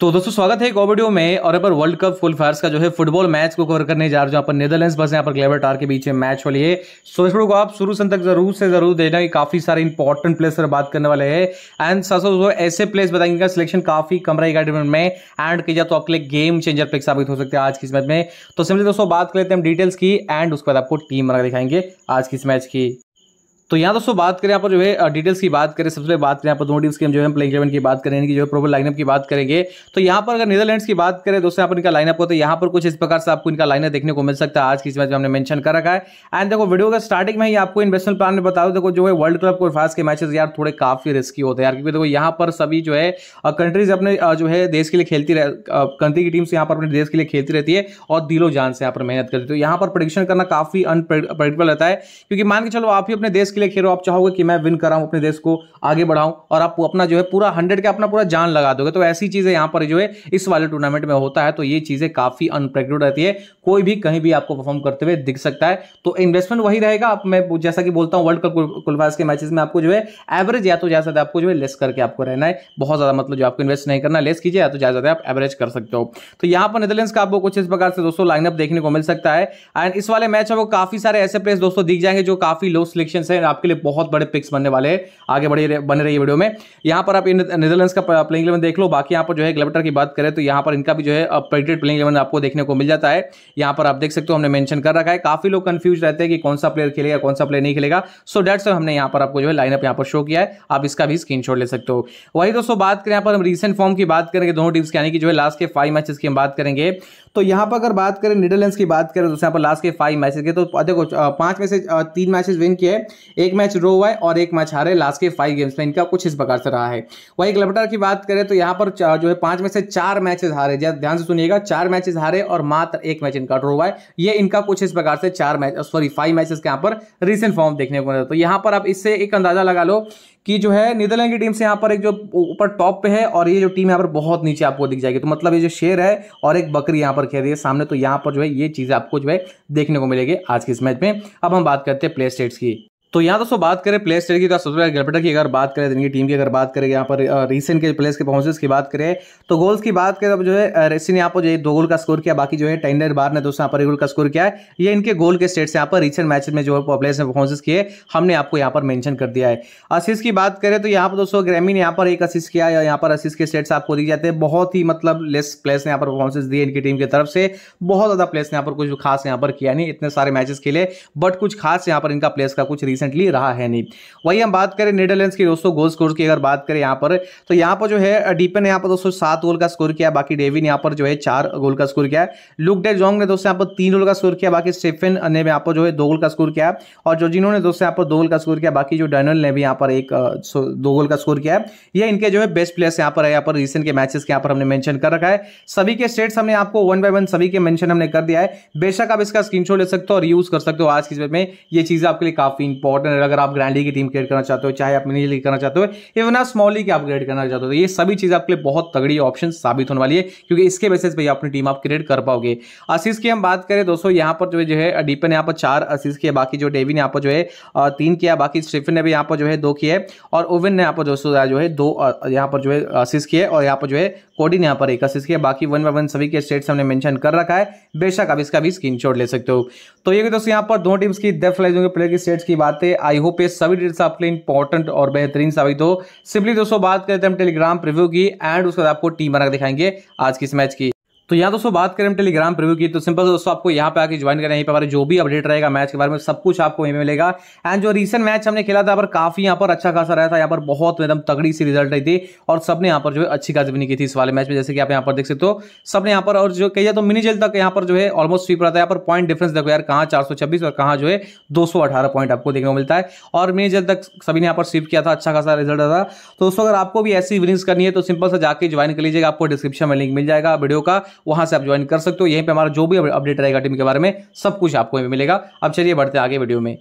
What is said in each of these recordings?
तो दोस्तों स्वागत है एक और वीडियो में और पर वर्ल्ड कप फुल फायर्स का जो है फुटबॉल मैच को कवर करने जा रहे जो अपन नेदरलैंड्स बस यहाँ पर ग्लेबर टार के बीच में मैच वाली है सो इस वीडियो को आप शुरू से तक जरूर से जरूर देना कि काफी सारे इंपॉर्टेंट प्लेस पर बात करने वाले हैं एंड दोस्तों ऐसे प्लेस बताएंगे का सिलेक्शन काफी कम रहेगा डिपेंड में एंड की जाए तो आपके लिए गेम चेंजर प्लेस साबित हो सकते हैं आज की इस मैच में तो सिंपली दोस्तों बात कर लेते हैं हम डिटेल्स की एंड उसके बाद आपको टीम बना दिखाएंगे आज की इस मैच की तो यहाँ दोस्तों बात करें यहाँ पर जो है डिटेल्स की बात करें सबसे बात करें यहाँ पर दोनों टीम्स की हम जो है प्लेइंग इलेवन की बात करें की जो है प्रोबल लाइनअप की बात करेंगे तो यहाँ पर अगर नीदरलैंड्स की बात करें दोस्तों यहाँ पर इनका लाइनअप होता है यहाँ पर कुछ इस प्रकार से आपको इनका लाइनअप देखने को मिल सकता है आज की इस मैच में हमने मैंशन कर रखा है एंड देखो वीडियो का स्टार्टिंग में ही आपको इन्वेस्टमेंट प्लान में बता दो देखो जो है वर्ल्ड कप और फास्ट के मैचेस यार थोड़े काफी रिस्की होते हैं यार क्योंकि देखो यहाँ पर सभी जो है कंट्रीज अपने जो है देश के लिए खेलती रह कंट्री की टीम्स यहाँ पर अपने देश के लिए खेलती रहती है और दिलो जान से यहाँ पर मेहनत करती है तो यहाँ पर प्रडिक्शन करना काफी अनप्रडिक्टेबल रहता है क्योंकि मान के चलो आप ही अपने देश के इसीलिए खेलो आप चाहोगे कि मैं विन कराऊं अपने देश को आगे बढ़ाऊं और आप अपना जो है पूरा हंड्रेड के अपना पूरा जान लगा दोगे तो ऐसी चीज़ें यहां पर जो है इस वाले टूर्नामेंट में होता है तो ये चीज़ें काफ़ी अनप्रेक्टेड रहती है कोई भी कहीं भी आपको परफॉर्म करते हुए दिख सकता है तो इन्वेस्टमेंट वही रहेगा आप मैं जैसा कि बोलता हूँ वर्ल्ड कप कुलवास के मैचेस में आपको जो है एवरेज या तो जा सकता आपको जो है लेस करके आपको रहना है बहुत ज़्यादा मतलब जो आपको इन्वेस्ट नहीं करना लेस कीजिए या तो ज्यादा सकता आप एवरेज कर सकते हो तो यहाँ पर नेदरलैंड का आपको कुछ इस प्रकार से दोस्तों लाइनअप देखने को मिल सकता है एंड इस वाले मैच में काफ़ी सारे ऐसे प्लेस दोस्तों दिख जाएंगे जो काफ़ी लो सिलेक्शन है आपके लिए बहुत बड़े पिक्स बनने वाले हैं आगे बढ़े बने रही वीडियो में यहाँ पर आप नीदरलैंड्स का प्लेइंग इलेवन देख लो बाकी यहाँ पर जो है ग्लेबेटर की बात करें तो यहाँ पर इनका भी जो है प्रेडिट प्लेइंग इलेवन आपको देखने को मिल जाता है यहाँ पर आप देख सकते हो हमने मैंशन कर रखा है काफी लोग कन्फ्यूज रहते हैं कि कौन सा प्लेयर खेलेगा कौन सा प्लेयर नहीं खेलेगा सो डेट सर हमने यहाँ पर आपको जो है लाइनअप यहाँ पर शो किया है आप इसका भी स्क्रीन ले सकते हो वही दोस्तों बात करें यहाँ पर हम रिसेंट फॉर्म की बात करेंगे दोनों टीम्स की यानी कि जो है लास्ट के फाइव मैचेस की हम बात करेंगे तो यहाँ पर अगर बात करें नीदरलैंड्स की बात करें तो यहाँ पर लास्ट के फाइव मैचेस के तो देखो पांच में से तीन मैचेस विन किए एक मैच ड्रो हुआ है और एक मैच हारे लास्ट के फाइव गेम्स में इनका कुछ इस प्रकार से रहा है वही ग्लबटर की बात करें तो यहाँ पर जो है पांच में से चार मैचेस हारे ध्यान से सुनिएगा चार मैचेस हारे और मात्र एक मैच इनका ड्रो हुआ है ये इनका कुछ इस प्रकार से चार मैच सॉरी फाइव मैचेस के यहाँ पर रिसेंट फॉर्म देखने को मिला तो यहाँ पर आप इससे एक अंदाजा लगा लो कि जो है नीदरलैंड की टीम से यहाँ पर एक जो ऊपर टॉप पे है और ये जो टीम यहाँ पर बहुत नीचे आपको दिख जाएगी तो मतलब ये जो शेर है और एक बकरी यहाँ पर खेल रही है सामने तो यहाँ पर जो है ये चीज़ें आपको जो है देखने को मिलेगी आज के इस मैच में अब हम बात करते हैं प्ले स्टेट्स की तो यहाँ दोस्तों बात करें प्लेयर स्टेट की तो सबसे पहले गलपटर की अगर बात करें इनकी टीम की अगर बात करें यहाँ पर रिसेंट के प्लेयर्स के पहुंचेस की बात करें तो गोल्स की बात करें अब जो है रेसी ने यहाँ पर जो है दो गोल का स्कोर किया बाकी जो है टेंडर बार ने दोस्तों यहाँ पर गोल का स्कोर किया है ये इनके गोल के स्टेट्स यहाँ पर रिसेंट मैच में जो है प्लेयर्स ने परफॉर्मेंस किए हमने आपको यहाँ पर मैंशन कर दिया है असिस की बात करें तो यहाँ पर दोस्तों ग्रेमी ने यहाँ पर एक असिस किया है यहाँ पर असिस के स्टेट्स आपको दिए जाते हैं बहुत ही मतलब लेस प्लेयर्स ने यहाँ पर परफॉर्मेंस दिए इनकी टीम की तरफ से बहुत ज़्यादा प्लेयर्स ने यहाँ पर कुछ खास यहाँ पर किया नहीं इतने सारे मैचेस खेले बट कुछ खास यहाँ पर इनका प्लेस का कुछ रिसेंट रिसेंटली रहा है नहीं वही हम बात करें नीदरलैंड्स के दोस्तों गोल स्कोर की अगर बात करें यहाँ पर तो यहाँ पर जो है डीपे ने यहाँ पर दोस्तों सात गोल का स्कोर किया बाकी डेविन यहाँ पर जो है चार गोल का स्कोर किया लुक डे जोंग ने दोस्तों यहाँ पर तीन गोल का स्कोर किया बाकी स्टेफन ने यहाँ पर जो है दो गोल का स्कोर किया और जोजिनो ने दोस्तों यहाँ पर दो गोल का स्कोर किया बाकी जो डर्नल ने भी यहाँ पर एक दो गोल का स्कोर किया है ये इनके जो है बेस्ट प्लेयर्स यहाँ पर है यहाँ पर रिसेंट के मैचेस के यहाँ पर हमने मैंशन कर रखा है सभी के स्टेट्स हमने आपको वन बाय वन सभी के मैंशन हमने कर दिया है बेशक आप इसका स्क्रीनशॉट ले सकते हो और यूज कर सकते हो आज की में ये चीज़ आपके लिए काफी इंपॉर्टेंट इंपॉर्टेंट है अगर आप ग्रैंड की टीम क्रिएट करना चाहते हो चाहे आप मिनी लीग करना चाहते हो इवन आप स्मॉल लीग आप क्रिएट करना चाहते हो तो ये सभी चीज़ आपके लिए बहुत तगड़ी ऑप्शन साबित होने वाली है क्योंकि इसके बेसिस पर अपनी टीम आप क्रिएट कर पाओगे आशीष की हम बात करें दोस्तों यहाँ पर जो, जो है डीपन यहाँ पर चार आशीष किया बाकी जो डेवी ने यहाँ पर जो है तीन किया बाकी स्टीफन ने भी यहाँ पर जो है दो किए और ओविन ने यहाँ पर दोस्तों जो है दो यहाँ पर जो है आशीष किए और यहाँ पर जो है कोडी ने यहाँ पर एक असिस्ट किया बाकी वन बाय वन सभी के स्टेट्स हमने मेंशन कर रखा है बेशक आप इसका भी स्क्रीनशॉट ले सकते हो तो ये दोस्तों यहाँ पर दो टीम्स की डेफ लाइज प्लेयर की स्टेट्स की बात है आई होप ये सभी डिटेल्स आपके लिए इंपॉर्टेंट और बेहतरीन साबित हो सिंपली दोस्तों बात करते हैं हम टेलीग्राम प्रिव्यू की एंड उसके बाद आपको टीम बनाकर दिखाएंगे आज की इस मैच की तो यहाँ दोस्तों बात करें टेलीग्राम प्रव्यू की तो सिंपल दोस्तों आपको यहाँ पे आके ज्वाइन करें यहीं पर हमारे जो भी अपडेट रहेगा मैच के बारे में सब कुछ आपको यहीं मिलेगा एंड जो रिसेंट मैच हमने खेला था यहाँ पर काफी यहाँ पर अच्छा खासा रहा था यहाँ पर बहुत एकदम तगड़ी सी रिजल्ट रही थी और सबने यहाँ पर जो है अच्छी खासी बनी की थी इस वाले मैच में जैसे कि आप यहाँ पर देख सकते हो सबने यहाँ पर और जो कही तो मिनी जेल तक यहाँ पर जो है ऑलमोस्ट स्वीप रहा था यहाँ पर पॉइंट डिफरेंस देखो यार कहाँ चार और कहाँ जो है दो पॉइंट आपको देखने को मिलता है और मिनी जेल तक सभी ने यहाँ पर स्वीप किया था अच्छा खासा रिजल्ट रहा था तो दोस्तों अगर आपको भी ऐसी विनिंग्स करनी है तो सिंपल से जाके ज्वाइन कर लीजिएगा आपको डिस्क्रिप्शन में लिंक मिल जाएगा वीडियो का वहां से आप ज्वाइन कर सकते हो यहीं पर हमारा जो भी अपडेट रहेगा टीम के बारे में सब कुछ आपको मिलेगा अब चलिए बढ़ते आगे वीडियो में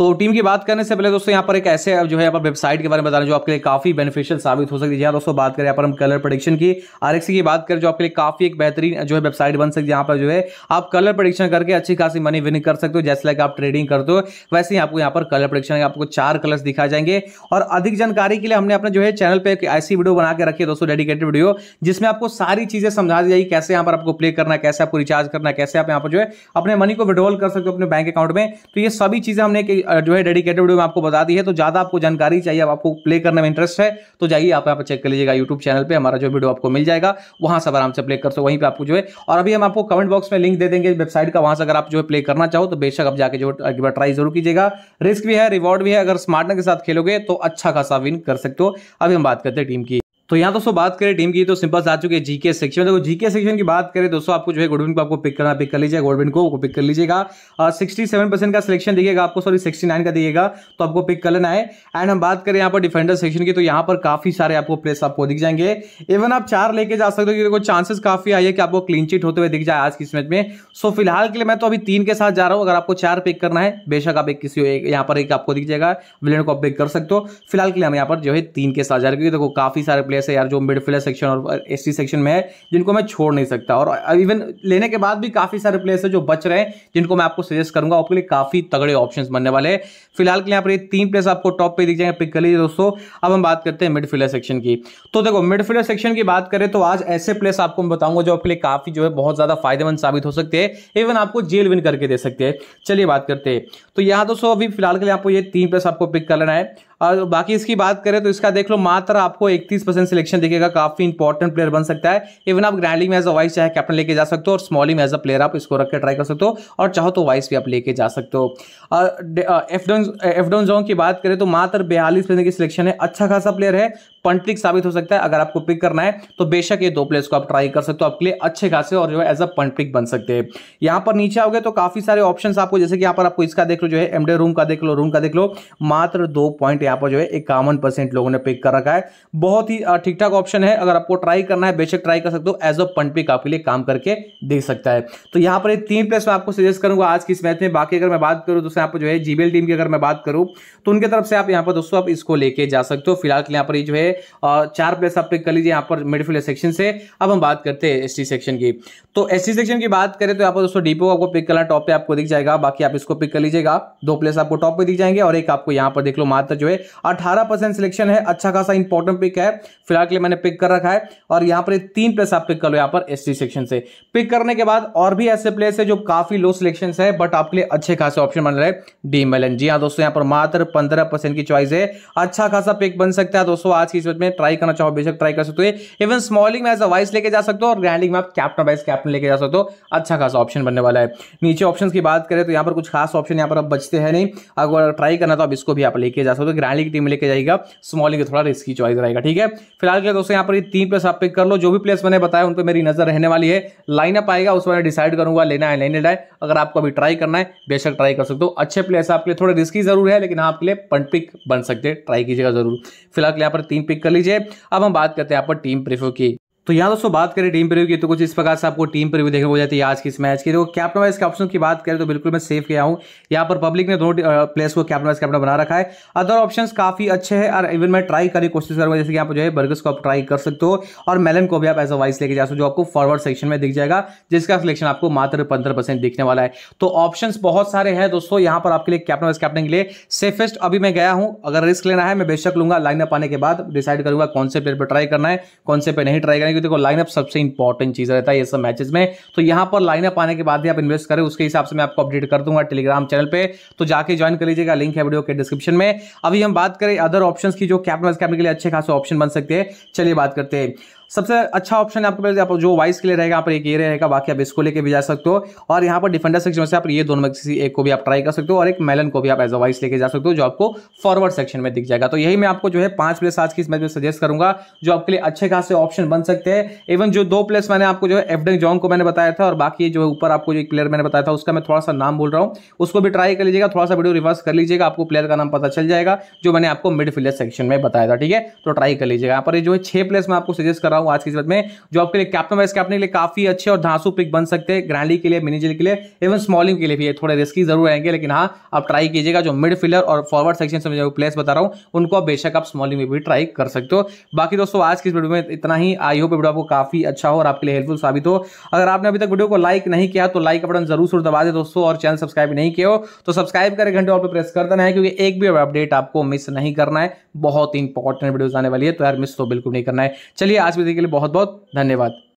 तो टीम की बात करने से पहले दोस्तों यहाँ पर एक ऐसे जो है यहाँ वेबसाइट के बारे में बता रहे जो आपके लिए काफी बेनिफिशियल साबित हो सकती है जहाँ दोस्तों बात करें यहाँ पर हम कलर प्रोडिक्शन की आर की बात करें जो आपके लिए काफी एक बेहतरीन जो है वेबसाइट बन सकती है यहाँ पर जो है आप कलर प्रोडिक्शन करके अच्छी खासी मनी विन कर सकते हो जैसे लाइक आप ट्रेडिंग करते हो वैसे ही आपको यहाँ पर कलर प्रोडिक्शन आपको चार कलर्स दिखा जाएंगे और अधिक जानकारी के लिए हमने अपने जो है चैनल पर एक ऐसी वीडियो बना के रखी है दोस्तों डेडिकेटेड वीडियो जिसमें आपको सारी चीजें समझा दी जाएगी कैसे यहाँ पर आपको प्ले करना कैसे आपको रिचार्ज करना कैसे आप यहाँ पर जो है अपने मनी को विड्रॉल कर सकते हो अपने बैंक अकाउंट में तो ये सभी चीजें हमने जो है डेडिकेटेड वीडियो में आपको बता दी है तो ज़्यादा आपको जानकारी चाहिए आपको प्ले करने में इंटरेस्ट है तो जाइए आप यहाँ पर चेक कर लीजिएगा यूट्यूब चैनल पर हमारा जो वीडियो आपको मिल जाएगा वहां सब आराम से प्ले कर सो वहीं पर आपको जो है और अभी हम आपको कमेंट बॉक्स में लिंक दे देंगे वेबसाइट का वहां से अगर आप जो है प्ले करना चाहो तो बेशक आप जाकर जो एक बार ट्राई जरूर कीजिएगा रिस्क भी है रिवॉर्ड भी है अगर स्मार्टनर के साथ खेलोगे तो अच्छा खासा विन कर सकते हो अभी हम बात करते हैं टीम की तो यहाँ दोस्तों बात करें टीम की तो सिंपल आ चुके हैं जीके सेक्शन देखो जीके सेक्शन की बात करें दोस्तों आपको जो है गोडविन को आपको पिक करना पिक कर लीजिए गोडविन को पिक कर लीजिएगा सिक्सटी सेवन परसेंट का सिलेक्शन दिखेगा आपको सॉरी सिक्सटी नाइन का दिएगा तो आपको पिक कर लेना है एंड हम बात करें यहाँ पर डिफेंडर सेक्शन की तो यहाँ पर काफी सारे आपको प्लेस आपको दिख जाएंगे इवन आप चार लेके जा सकते हो क्योंकि देखो चांसेस काफी आई है कि आपको क्लीन चिट होते हुए दिख जाए आज की मैच में सो फिलहाल के लिए मैं तो अभी तीन के साथ जा रहा हूँ अगर आपको चार पिक करना है बेशक आप एक किसी यहाँ पर एक आपको दिख जाएगा विलेन को आप पिक कर सकते हो फिलहाल के लिए हम यहाँ पर जो है तीन के साथ जा रहे हैं क्योंकि देखो काफी सारे प्लेयर ऐसे यार जो मिड फील्डर सेक्शन और एस सेक्शन में है जिनको मैं छोड़ नहीं सकता और इवन लेने के बाद भी काफ़ी सारे प्लेयर्स है जो बच रहे हैं जिनको मैं आपको सजेस्ट करूंगा आपके लिए काफ़ी तगड़े ऑप्शन बनने वाले फिलहाल के लिए यहाँ पर तीन प्लेयर्स आपको टॉप पे दिख जाएंगे पिक कर लीजिए दोस्तों अब हम बात करते हैं मिड फील्डर सेक्शन की तो देखो मिड फील्डर सेक्शन की बात करें तो आज ऐसे प्लेयर्स आपको मैं बताऊंगा जो आपके लिए काफ़ी जो है बहुत ज़्यादा फायदेमंद साबित हो सकते हैं इवन आपको जेल विन करके दे सकते हैं चलिए बात करते हैं तो यहाँ दोस्तों अभी फिलहाल के लिए आपको ये तीन प्लेयर्स आपको पिक कर लेना है और बाकी इसकी बात करें तो इसका देख लो मात्र आपको इकतीस परसेंट सिलेक्शन दिखेगा काफी इंपॉर्टेंट प्लेयर बन सकता है इवन आप ग्रैंडिंग में एज अ वाइस चाहे कैप्टन लेके जा सकते हो और स्मॉलिंग में एज अ प्लेयर आप इसको रखकर ट्राई कर सकते हो और चाहो तो वाइस भी आप लेके जा सकते हो एफडोन एफडोन जोंग की बात करें तो मात्र बयालीस परसेंट की सिलेक्शन है अच्छा खासा प्लेयर है पंटलिक साबित हो सकता है अगर आपको पिक करना है तो बेशक ये दो प्लेस को आप ट्राई कर सकते हो आपके लिए अच्छे खासे और जो है एज अ पंटलिक बन सकते हैं यहाँ पर नीचे आओगे तो काफी सारे ऑप्शन आपको जैसे कि यहाँ पर आपको इसका देख लो जो है एमडे रूम का देख लो रूम का देख लो मात्र दो पॉइंट यहाँ पर जो है इक्यावन लोगों ने पिक कर रखा है बहुत ही ठीक ठाक ऑप्शन है अगर आपको ट्राई करना है बेशक ट्राई कर सकते हो एज अ पंटपिक आपके लिए काम करके दे सकता है तो यहाँ पर तीन प्लेस में आपको सजेस्ट करूंगा आज की इस मैच में बाकी अगर मैं बात करूँ दोस्तों यहाँ पर जो है जीबीएल टीम की अगर मैं बात करूँ तो उनके तरफ से आप यहाँ पर दोस्तों आप इसको लेके जा सकते हो फिलहाल यहाँ पर जो है और चार प्लेस आप पिक कर लीजिए यहाँ पर मिडफील्ड सेक्शन से अब हम बात करते हैं एसटी सेक्शन की तो एसटी सेक्शन की बात करें तो यहाँ पर दोस्तों डीपो आपको पिक करना टॉप पे आपको दिख जाएगा बाकी आप इसको पिक कर लीजिएगा दो प्लेस आपको टॉप पे दिख जाएंगे और एक आपको यहाँ पर देख लो मात्र जो है अठारह परसेंट सिलेक्शन है अच्छा खासा इंपॉर्टेंट पिक है फिलहाल के लिए मैंने पिक कर रखा है और यहाँ पर तीन प्लेस आप पिक कर लो यहाँ पर एस सेक्शन से पिक करने के बाद और भी ऐसे प्लेस है जो काफी लो सिलेक्शन है बट आपके लिए अच्छे खासे ऑप्शन बन रहे डी मेलन जी हाँ दोस्तों यहाँ पर मात्र पंद्रह की चॉइस है अच्छा खासा पिक बन सकता है दोस्तों आज इस मैच में ट्राई करना चाहो बेशक ट्राई कर सकते हो इवन स्मॉलिंग में एज अ वाइस लेके जा सकते हो और ग्रैंडिंग में आप कैप्टन वाइस कैप्टन लेके जा सकते हो अच्छा खासा ऑप्शन बनने वाला है नीचे ऑप्शन की बात करें तो यहाँ पर कुछ खास ऑप्शन यहाँ पर आप बचते हैं नहीं अगर ट्राई करना तो आप इसको भी आप लेके जा सकते हो ग्रैंडिंग की टीम लेके जाएगा स्मॉलिंग थोड़ा रिस्की चॉइस रहेगा ठीक है फिलहाल के दोस्तों यहाँ पर तीन प्लेस आप पिक कर लो जो भी प्लेस मैंने बताया उन पर मेरी नजर रहने वाली है लाइन अप आएगा उस मैं डिसाइड करूंगा लेना है नहीं लेना है अगर आपको अभी ट्राई करना है बेशक ट्राई कर सकते हो अच्छे प्लेस आपके लिए थोड़े रिस्की जरूर है लेकिन हाँ, आपके लिए पंटपिक बन सकते हैं ट्राई कीजिएगा जरूर फिलहाल यहाँ पर तीन पिक कर लीजिए अब हम बात करते हैं यहाँ पर टीम प्रिफ्यू की तो यहाँ दोस्तों बात करें टीम प्रव्यू की तो कुछ इस प्रकार से आपको टीम प्रीव्यू देखने को जाती है आज की इस मैच की देखो कैप्टन वाइज के ऑप्शन की बात करें तो बिल्कुल मैं सेफ गया हूँ यहाँ पर पब्लिक ने दोनों प्लेस को कैप्टन वाइज कैप्टन बना रखा है अदर ऑप्शन काफी अच्छे हैं और इवन मैं ट्राई करने की कोशिश करूँगा जैसे कि आप जो है बर्गस को आप ट्राई कर सकते हो और मेलन को भी आप एज अ वाइस लेके जा सकते हो जो आपको फॉरवर्ड सेक्शन में दिख जाएगा जिसका सिलेक्शन आपको मात्र पंद्रह दिखने वाला है तो ऑप्शन बहुत सारे हैं दोस्तों यहाँ पर आपके लिए कैप्टन वाइस कैप्टन के लिए सेफेस्ट अभी मैं गया हूँ अगर रिस्क लेना है मैं बेशक लूंगा लाइन अप आने के बाद डिसाइड करूंगा कौन से प्लेयर पर ट्राई करना है कौन से पे नहीं ट्राई करेंगे क्योंकि देखो लाइनअप सबसे इंपॉर्टेंट चीज रहता है ये सब मैचेस में तो यहां पर लाइनअप आने के बाद ही आप इन्वेस्ट करें उसके हिसाब से मैं आपको अपडेट कर दूंगा टेलीग्राम चैनल पर तो जाके ज्वाइन कर लीजिएगा लिंक है वीडियो के डिस्क्रिप्शन में अभी हम बात करें अदर ऑप्शन की जो कैपिटल कैपिटल के लिए अच्छे खासे ऑप्शन बन सकते हैं चलिए बात करते हैं सबसे अच्छा ऑप्शन है आपके पास आप जो वाइस के लिए रहेगा यहाँ पर एक ये रहेगा बाकी आप इसको लेके भी जा सकते हो और यहाँ पर डिफेंडर सेक्शन से आप ये दोनों में किसी एक को भी आप ट्राई कर सकते हो और एक मेलन को भी आप एज अ वाइस लेके जा सकते हो जो आपको फॉरवर्ड सेक्शन में दिख जाएगा तो यही मैं आपको जो है पांच प्लेस आज की इस मैच में सजेस्ट करूंगा जो आपके लिए अच्छे खासे ऑप्शन बन सकते हैं इवन जो दो प्लेस मैंने आपको जो है एफडे जॉन्ग को मैंने बताया था और बाकी जो है ऊपर आपको जो एक प्लेयर मैंने बताया था उसका मैं थोड़ा सा नाम बोल रहा हूँ उसको भी ट्राई कर लीजिएगा थोड़ा सा वीडियो रिवर्स कर लीजिएगा आपको प्लेयर का नाम पता चल जाएगा जो मैंने आपको मिडफील्डर सेक्शन में बताया था ठीक है तो ट्राई कर लीजिएगा यहाँ पर जो है छह प्लेस मैं आपको सजेस्ट कर रहा रहा हूं आज की में जो आपके लिए कैप्टन वाइस कैप्टन के लिए काफी अच्छे और धांसू पिक बन सकते हैं ग्रैंडली के लिए मिनीजल के लिए इवन स्मॉलिंग के लिए भी थोड़े रिस्की जरूर रहेंगे लेकिन हाँ आप ट्राई कीजिएगा जो मिड फिलर और फॉरवर्ड सेक्शन से प्लेस बता रहा हूँ उनको बेशक आप स्मॉलिंग में भी ट्राई कर सकते हो बाकी दोस्तों आज की वीडियो में इतना ही आई होप वीडियो आपको काफी अच्छा हो और आपके लिए हेल्पफुल साबित हो अगर आपने अभी तक वीडियो को लाइक नहीं किया तो लाइक बटन जरूर जरूर दबा दे दोस्तों और चैनल सब्सक्राइब नहीं किया तो सब्सक्राइब करें घंटे और प्रेस कर देना है क्योंकि एक भी अपडेट आपको मिस नहीं करना है बहुत ही इंपॉर्टेंट वीडियोज आने वाली है तो यार मिस तो बिल्कुल नहीं करना है चलिए आज भी देखने के लिए बहुत बहुत धन्यवाद